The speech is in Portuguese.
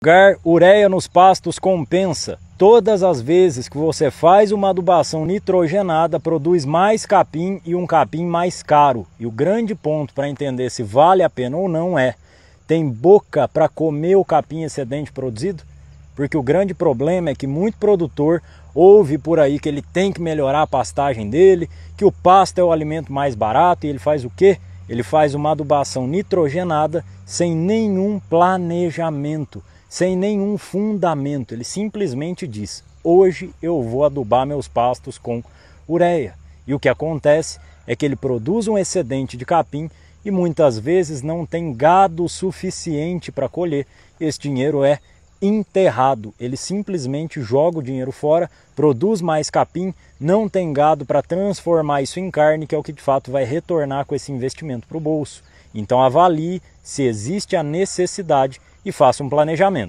lugar, ureia nos pastos compensa. Todas as vezes que você faz uma adubação nitrogenada, produz mais capim e um capim mais caro. E o grande ponto para entender se vale a pena ou não é: tem boca para comer o capim excedente produzido? Porque o grande problema é que muito produtor ouve por aí que ele tem que melhorar a pastagem dele, que o pasto é o alimento mais barato e ele faz o quê? Ele faz uma adubação nitrogenada sem nenhum planejamento sem nenhum fundamento. Ele simplesmente diz: hoje eu vou adubar meus pastos com ureia. E o que acontece é que ele produz um excedente de capim e muitas vezes não tem gado suficiente para colher. Esse dinheiro é enterrado. Ele simplesmente joga o dinheiro fora, produz mais capim, não tem gado para transformar isso em carne, que é o que de fato vai retornar com esse investimento para o bolso. Então avalie se existe a necessidade e faça um planejamento.